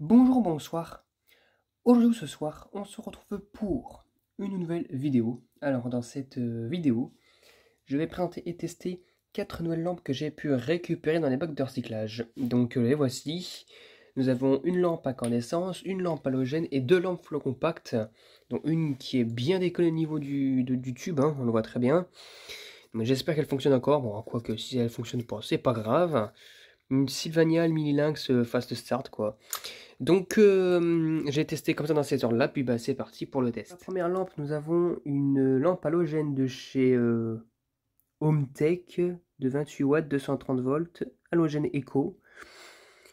Bonjour, bonsoir. Aujourd'hui, ce soir, on se retrouve pour une nouvelle vidéo. Alors, dans cette euh, vidéo, je vais présenter et tester quatre nouvelles lampes que j'ai pu récupérer dans les bacs de recyclage. Donc, euh, les voici. Nous avons une lampe à connaissance, une lampe halogène et deux lampes flow compact. dont une qui est bien décollée au niveau du, tube, hein, on le voit très bien. Mais j'espère qu'elle fonctionne encore. Bon, quoique si elle fonctionne pas, c'est pas grave une Sylvania Minilinx euh, Fast Start, quoi. Donc, euh, j'ai testé comme ça dans ces heures-là, puis bah, c'est parti pour le test. La première lampe, nous avons une lampe halogène de chez euh, Home de 28 watts, 230 volts, halogène éco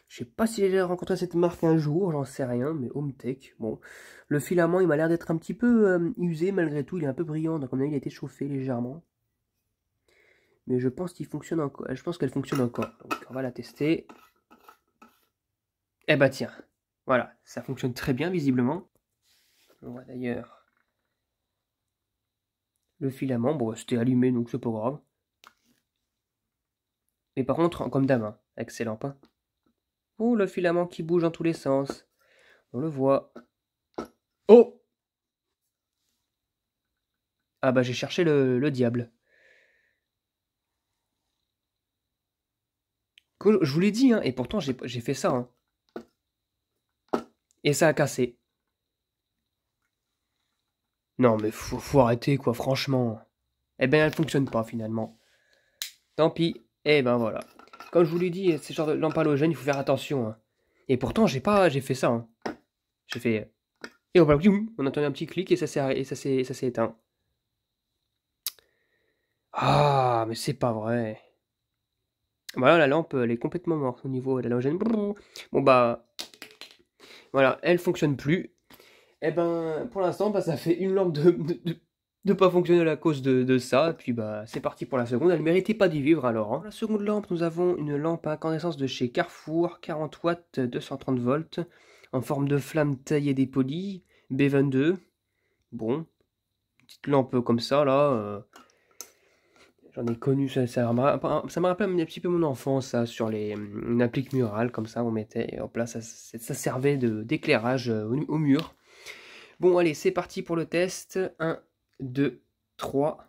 Je sais pas si j'ai rencontré cette marque un jour, j'en sais rien, mais Hometech, bon. Le filament, il m'a l'air d'être un petit peu usé malgré tout, il est un peu brillant, donc on a il a été chauffé légèrement mais je pense qu'il fonctionne encore. Je pense qu'elle fonctionne encore. Donc on va la tester. Eh bah tiens, voilà, ça fonctionne très bien visiblement. On voit d'ailleurs le filament. Bon, bah, c'était allumé donc c'est pas grave. Mais par contre, comme d'hab, hein. Excellent. Hein. Ouh, le filament qui bouge en tous les sens. On le voit. Oh Ah bah j'ai cherché le diable. je vous l'ai dit, hein, et pourtant j'ai fait ça. Hein. Et ça a cassé. Non, mais faut, arrêter, quoi, franchement. Eh ben, elle fonctionne pas, finalement. Tant pis. Eh ben, voilà. Comme je vous l'ai dit, c'est genre de lampalogène il faut faire attention. Hein. Et pourtant, j'ai pas... J'ai fait ça. J'ai fait... Et on a entendu un petit clic et ça s'est éteint. Ah, mais c'est pas vrai. Voilà, la lampe, elle est complètement morte au niveau de l'halogène. Bon, bah, voilà, elle fonctionne plus. Et eh ben, pour l'instant, bah, ça fait une lampe de, ne pas fonctionner à cause de, ça. puis, bah, c'est parti pour la seconde. Elle méritait pas d'y vivre alors. Hein. la seconde lampe, nous avons une lampe à incandescence de chez Carrefour, 40 watts, 230 volts, en forme de flamme taillée dépolie, B22. Bon, petite lampe comme ça, là. Euh, J'en ai connu, ça, ça, me rappelle un petit peu mon enfance, ça, sur les, appliques murales, comme ça, on mettait, en place, ça, servait d'éclairage euh, au, mur. Bon, allez, c'est parti pour le test. 1, 2, 3.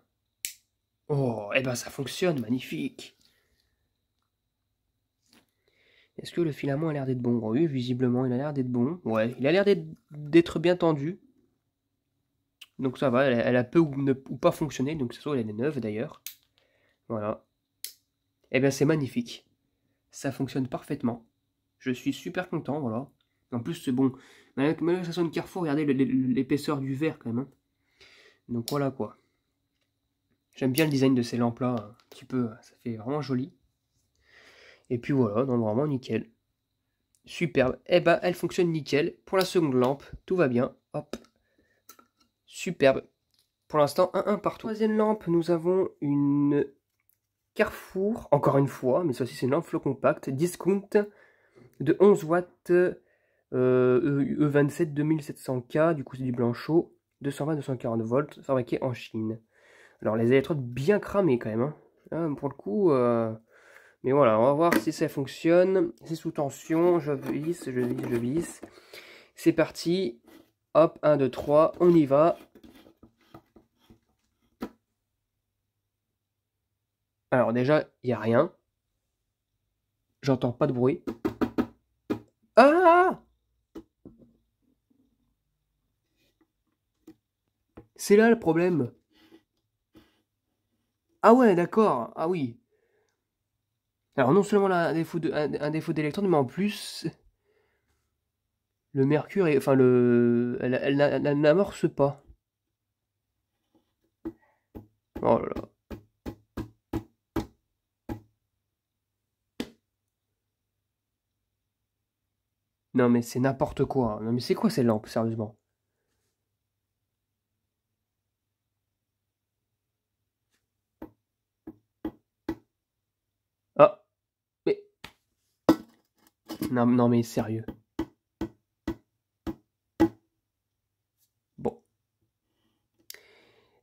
Oh, et eh ben ça fonctionne, magnifique Est-ce que le filament a l'air d'être bon Oui, visiblement, il a l'air d'être bon. Ouais, il a l'air d'être bien tendu. Donc ça va, elle, a, peu ou, ou pas fonctionné, donc ça soit elle est neuve d'ailleurs. Voilà. Eh bien, c'est magnifique. Ça fonctionne parfaitement. Je suis super content, voilà. En plus, c'est bon. Malgré que ça soit carrefour, regardez l'épaisseur du verre quand même. Hein. Donc voilà quoi. J'aime bien le design de ces lampes là, un petit peu, ça fait vraiment joli. Et puis voilà, donc vraiment nickel. Superbe. Eh ben, elle fonctionne nickel. Pour la seconde lampe, tout va bien. Hop. Superbe. Pour l'instant, 1-1 partout. Troisième lampe, nous avons une Carrefour, encore une fois, mais ceci c'est une flot compacte, discount de 11 watts E27 euh, 2700K, e, e du coup c'est du chaud 220-240 volts, fabriqué en Chine. Alors les électrodes bien cramées quand même, hein. pour le coup, euh, mais voilà, on va voir si ça fonctionne, c'est sous tension, je visse, je visse, je visse, c'est parti, hop, 1, 2, 3, on y va, Alors déjà, il n'y a rien. J'entends pas de bruit. Ah C'est là le problème. Ah ouais, d'accord. Ah oui. Alors non seulement un défaut d'électron, mais en plus le mercure, enfin le, elle n'amorce pas. Oh là là. Non mais c'est n'importe quoi. Hein. Non mais c'est quoi cette lampe sérieusement Ah Mais... Non, non mais sérieux. Bon.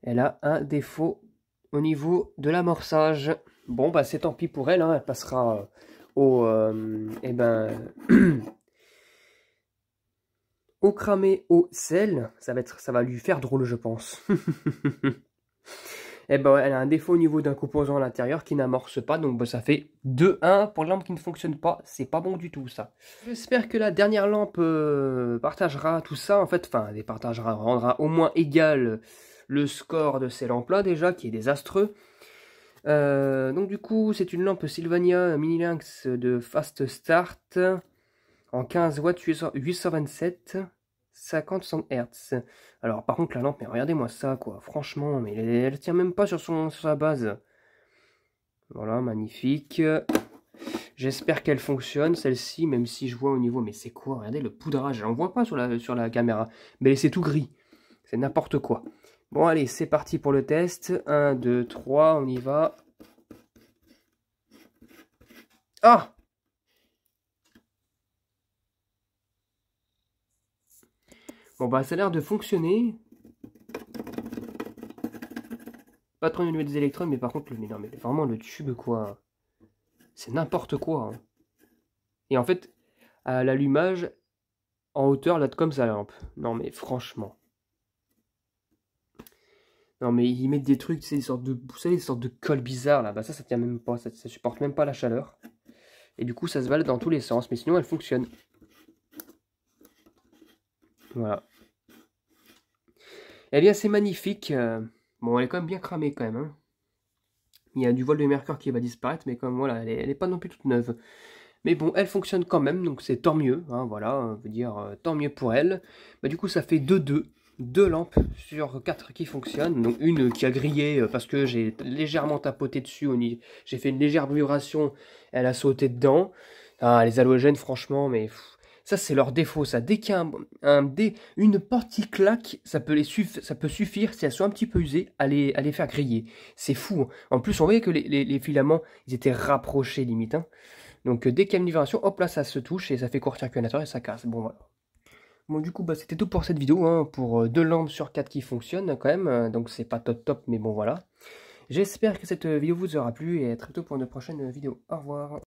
Elle a un défaut au niveau de l'amorçage. Bon bah c'est tant pis pour elle, hein. elle passera euh, au... Euh, eh ben... au cramé au sel, ça va, être, ça va lui faire drôle, je pense. Eh ben, elle a un défaut au niveau d'un composant à l'intérieur qui n'amorce pas, donc bah, ça fait 2-1 pour lampe qui ne fonctionne pas, c'est pas bon du tout ça. J'espère que la dernière lampe euh, partagera tout ça, en fait, enfin, partagera, rendra au moins égal le score de ces lampes-là déjà, qui est désastreux. Euh, donc du coup, c'est une lampe Sylvania Mini Lynx de Fast Start en 15 watts 827 cent Hz. Alors par contre la lampe, mais regardez-moi ça quoi, franchement, mais elle, tient même pas sur, son, sa base. Voilà, magnifique. J'espère qu'elle fonctionne, celle-ci, même si je vois au niveau, mais c'est quoi, regardez le poudrage, j'en voit pas sur la, sur la caméra, mais c'est tout gris, c'est n'importe quoi. Bon allez, c'est parti pour le test, 1, 2, 3, on y va. Ah Bon, bah, ça a l'air de fonctionner. Pas trop de des électrons, mais par contre, le, mais vraiment, le tube, quoi. C'est n'importe quoi. Hein. Et en fait, à l'allumage, en hauteur, là, comme ça, lampe. Non, mais franchement. Non, mais ils mettent des trucs, c'est des sortes de, vous savez, des sortes de colle bizarres, là. Bah, ça, ça tient même pas, ça, supporte même pas la chaleur. Et du coup, ça se balade dans tous les sens, mais sinon, elle fonctionne. Voilà. Eh bien, c'est magnifique. Euh, bon, elle est quand même bien cramée quand même. Hein. Il y a du vol de mercure qui va disparaître, mais comme voilà, elle n'est pas non plus toute neuve. Mais bon, elle fonctionne quand même, donc c'est tant mieux. Hein, voilà, on veut dire euh, tant mieux pour elle. Bah, du coup, ça fait 2-2. Deux, deux, deux lampes sur quatre qui fonctionnent. Donc une qui a grillé euh, parce que j'ai légèrement tapoté dessus. J'ai fait une légère vibration. Elle a sauté dedans. Ah, les halogènes, franchement, mais ça, c'est leur défaut, ça. Dès qu'un un, a une partie claque, ça peut, suffire, si elles sont un petit peu usées, à les, faire griller. C'est fou. Hein. En plus, on voyait que les, filaments, ils étaient rapprochés limite. Hein. Donc, euh, dès qu'il y a une vibration, hop là, ça se touche et ça fait court-circulateur et ça casse. Bon, voilà. Bon du coup bah, c'était tout pour cette vidéo, hein, pour euh, deux lampes sur quatre qui fonctionnent quand même, donc c'est pas top top mais bon voilà. J'espère que cette euh, vidéo vous aura plu et à très tôt pour une prochaine vidéo. Au revoir